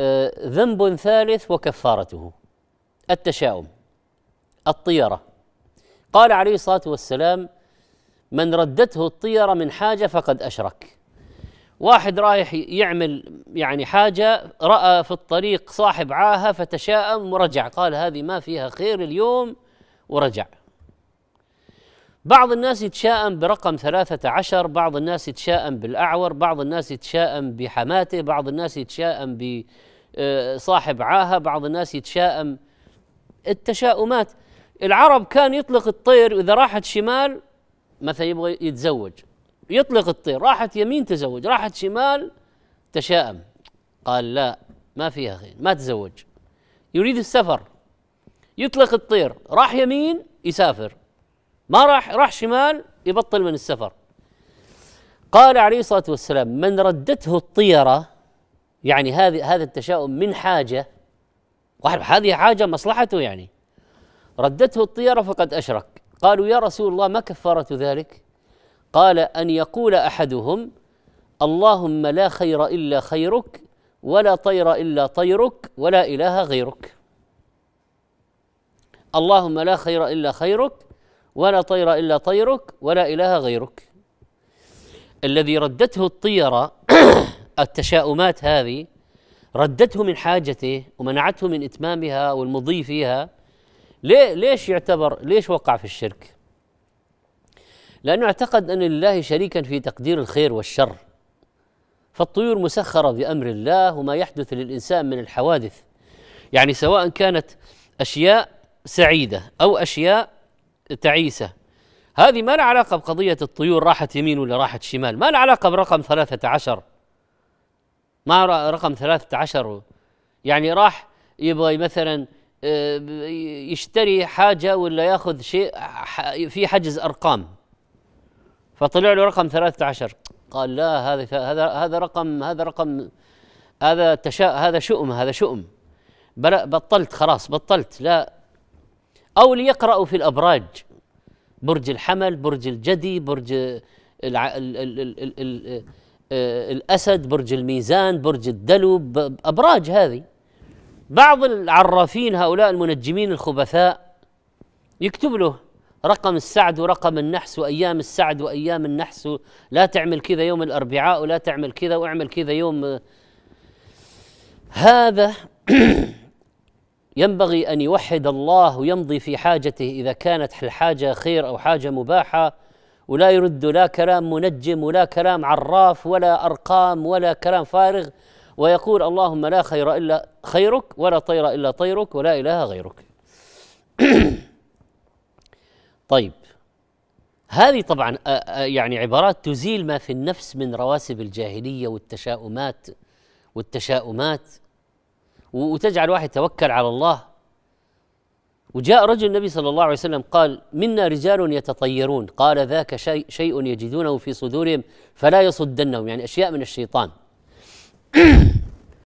آه، ذنب ثالث وكفارته التشاؤم الطيره قال عليه الصلاه والسلام من ردته الطيره من حاجه فقد اشرك واحد رايح يعمل يعني حاجه راى في الطريق صاحب عاهه فتشاءم ورجع قال هذه ما فيها خير اليوم ورجع بعض الناس يتشائم برقم ثلاثة عشر بعض الناس يتشائم بالأعور بعض الناس يتشائم بحماته بعض الناس يتشائم بصاحب آه، عاهة بعض الناس يتشائم التشاؤمات العرب كان يطلق الطير إذا راحت شمال مثلا يبغى يتزوج يطلق الطير راحت يمين تزوج راحت شمال تشائم قال لا ما فيها خير ما تزوج يريد السفر يطلق الطير راح يمين يسافر ما راح راح شمال يبطل من السفر قال عليه الصلاه والسلام من ردته الطيره يعني هذه هذا التشاؤم من حاجه هذه حاجه مصلحته يعني ردته الطيره فقد اشرك قالوا يا رسول الله ما كفاره ذلك قال ان يقول احدهم اللهم لا خير الا خيرك ولا طير الا طيرك ولا اله غيرك اللهم لا خير الا خيرك ولا طير إلا طيرك ولا إله غيرك الذي ردته الطيرة التشاؤمات هذه ردته من حاجته ومنعته من إتمامها والمضي فيها ليه ليش يعتبر ليش وقع في الشرك لأنه اعتقد أن لله شريكا في تقدير الخير والشر فالطيور مسخرة بأمر الله وما يحدث للإنسان من الحوادث يعني سواء كانت أشياء سعيدة أو أشياء تعيسة هذه ما لها علاقة بقضية الطيور راحت يمين ولا راحت شمال ما لها علاقة برقم 13 ما رقم 13 يعني راح يبغى مثلا آه، يشتري حاجة ولا ياخذ شيء في حجز أرقام فطلع له رقم 13 قال لا هذا هذا هذا رقم هذا رقم هذا تشاء هذا شؤم هذا شؤم بطلت خلاص بطلت لا أو ليقرأوا في الأبراج برج الحمل برج الجدي برج الع... ال... ال... ال... ال... ال... آه، الأسد برج الميزان برج الدلو أبراج هذه بعض العرافين هؤلاء المنجمين الخبثاء يكتب له رقم السعد ورقم النحس وأيام السعد وأيام النحس لا تعمل كذا يوم الأربعاء ولا تعمل كذا واعمل كذا يوم آه، هذا ينبغي ان يوحد الله ويمضي في حاجته اذا كانت الحاجه خير او حاجه مباحه ولا يرد لا كلام منجم ولا كلام عراف ولا ارقام ولا كلام فارغ ويقول اللهم لا خير الا خيرك ولا طير الا طيرك ولا اله غيرك. طيب هذه طبعا يعني عبارات تزيل ما في النفس من رواسب الجاهليه والتشاؤمات والتشاؤمات وتجعل واحد توكل على الله وجاء رجل النبي صلى الله عليه وسلم قال منا رجال يتطيرون قال ذاك شيء, شيء يجدونه في صدورهم فلا يصدنهم يعني أشياء من الشيطان